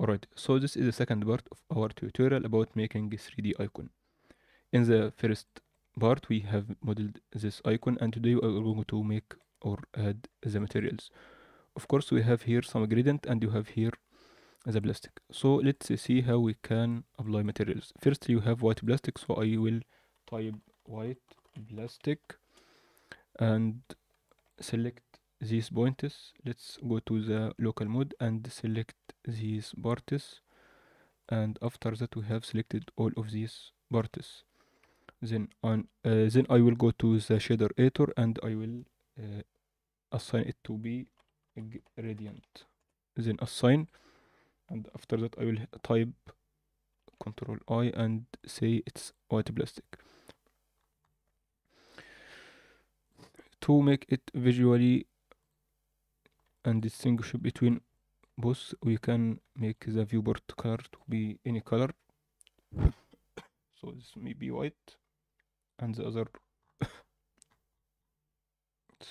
Alright, so this is the second part of our tutorial about making a 3D icon. In the first part, we have modeled this icon and today we are going to make or add the materials. Of course, we have here some gradient and you have here the plastic. So let's see how we can apply materials. First, you have white plastic, so I will type white plastic and select these points. Let's go to the local mode and select these parts and after that we have selected all of these parts then on uh, then I will go to the shader editor and I will uh, assign it to be gradient then assign and after that I will type control I and say it's white plastic to make it visually and distinguish between both we can make the viewport color to be any color so this may be white and the other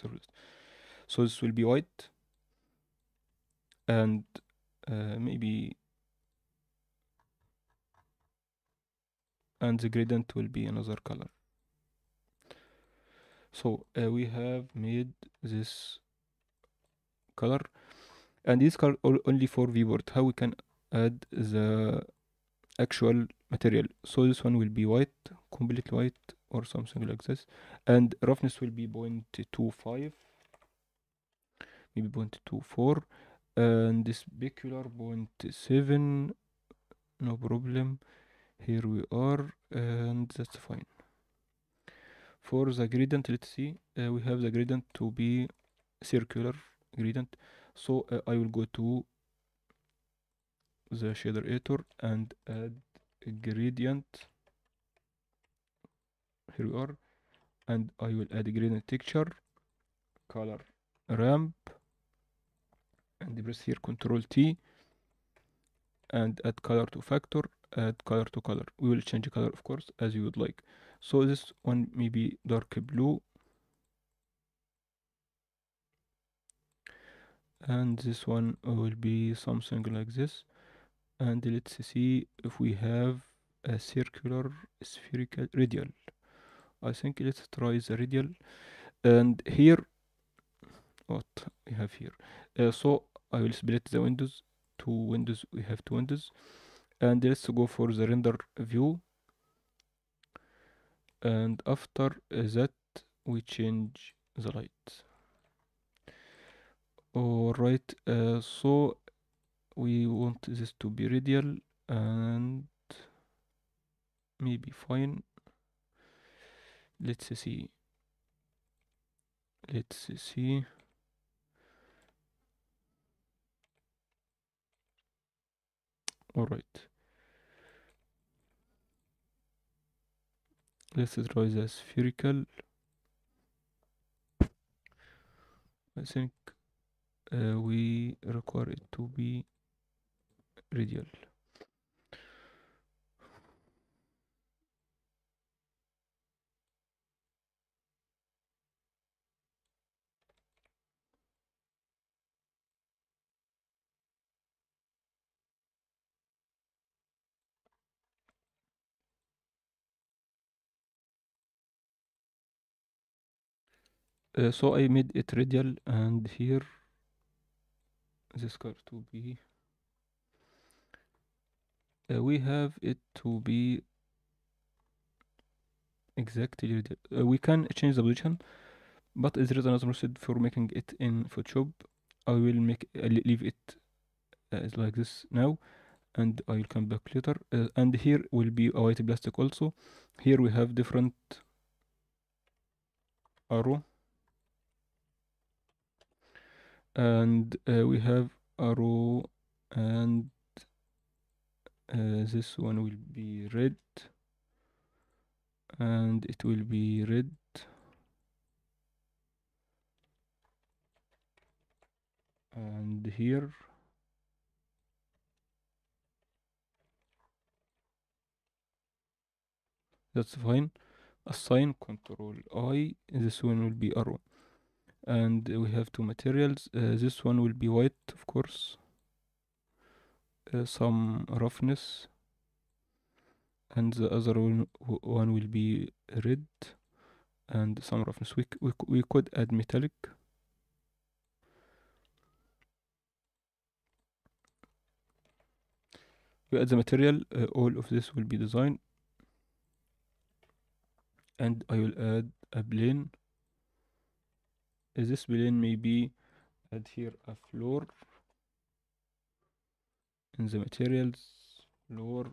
so this will be white and uh, maybe and the gradient will be another color so uh, we have made this color and this is only for viewport how we can add the actual material so this one will be white completely white or something like this and roughness will be 0.25 maybe 0.24 and this specular 0.7 no problem here we are and that's fine for the gradient let's see uh, we have the gradient to be circular gradient so uh, I will go to the shader editor and add a gradient here we are and I will add a gradient texture color ramp and press here control T and add color to factor add color to color we will change the color of course as you would like so this one may be dark blue and this one will be something like this and let's see if we have a circular spherical radial I think let's try the radial and here what we have here uh, so I will split the windows two windows we have two windows and let's go for the render view and after that we change the light all right uh, so we want this to be radial and maybe fine let's see let's see all right let's draw the spherical i think uh, we require it to be radial Uh, so I made it radial and here this card to be uh, we have it to be exactly uh, we can change the position but there is another method for making it in Photoshop I will make uh, leave it uh, like this now and I'll come back later uh, and here will be a white plastic also here we have different arrow and uh, we have a row and uh, this one will be red and it will be red and here that's fine assign control i this one will be r and we have two materials uh, this one will be white of course uh, some roughness and the other one, one will be red and some roughness we, we, we could add metallic we add the material uh, all of this will be designed, and I will add a plane this plane maybe add here a floor in the materials floor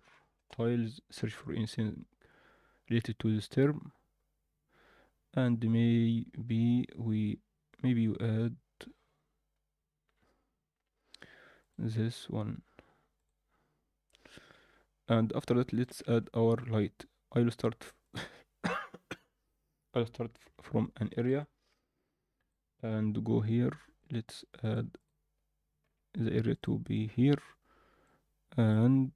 tiles search for anything related to this term and maybe we maybe you add this one and after that let's add our light I'll start I'll start from an area and go here let's add the area to be here and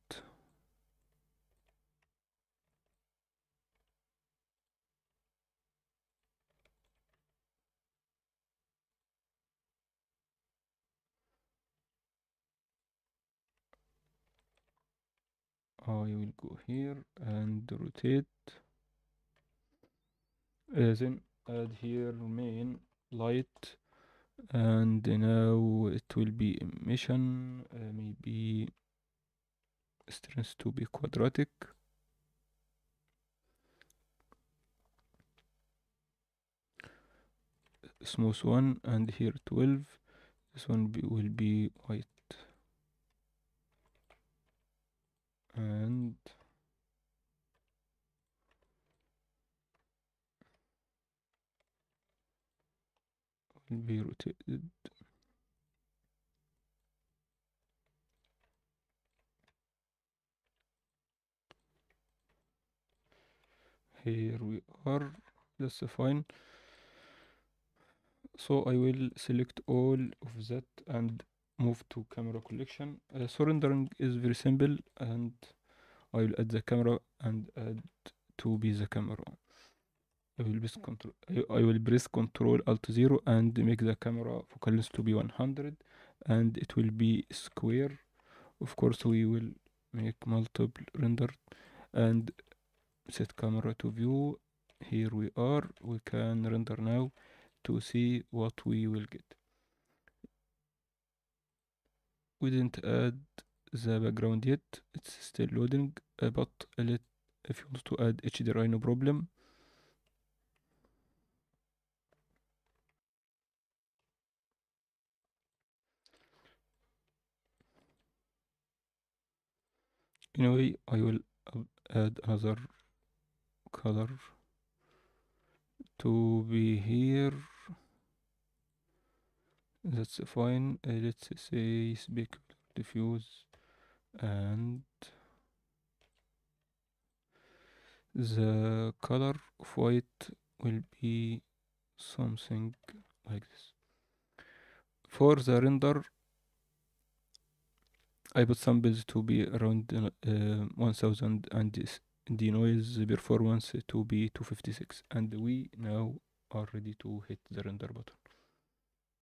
I will go here and rotate uh, then add here main light and now it will be emission uh, maybe strength to be quadratic smooth one and here 12 this one be, will be white and be rotated here we are that's fine so I will select all of that and move to camera collection uh, surrendering is very simple and I will add the camera and add to be the camera I will, press control, I will press control alt 0 and make the camera focus to be 100 and it will be square of course we will make multiple render and set camera to view here we are we can render now to see what we will get we didn't add the background yet it's still loading uh, but let, if you want to add there, no problem anyway I will add another color to be here that's fine uh, let's say big, diffuse and the color of white will be something like this for the render I put some bits to be around uh, uh 1000 and this, the noise performance to be 256 and we now are ready to hit the render button.